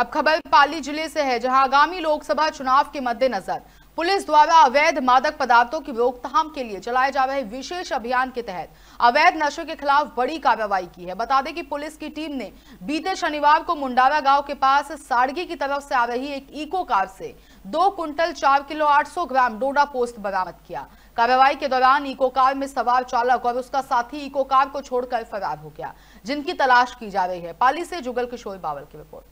अब खबर पाली जिले से है जहां आगामी लोकसभा चुनाव के मद्देनजर पुलिस द्वारा अवैध मादक पदार्थों की रोकथाम के लिए चलाए जा रहे विशेष अभियान के तहत अवैध नशे के खिलाफ बड़ी कार्रवाई की है बता दें कि पुलिस की टीम ने बीते शनिवार को मुंडारा गांव के पास साड़गी की तरफ से आ रही एक इको कार से दो कुंटल चार किलो 800 ग्राम डोडा पोस्ट बरामद किया कार्रवाई के दौरान इको कार में सवार चालक और उसका साथी इको कार को छोड़कर फरार हो गया जिनकी तलाश की जा रही है पाली से जुगल किशोर बावल की रिपोर्ट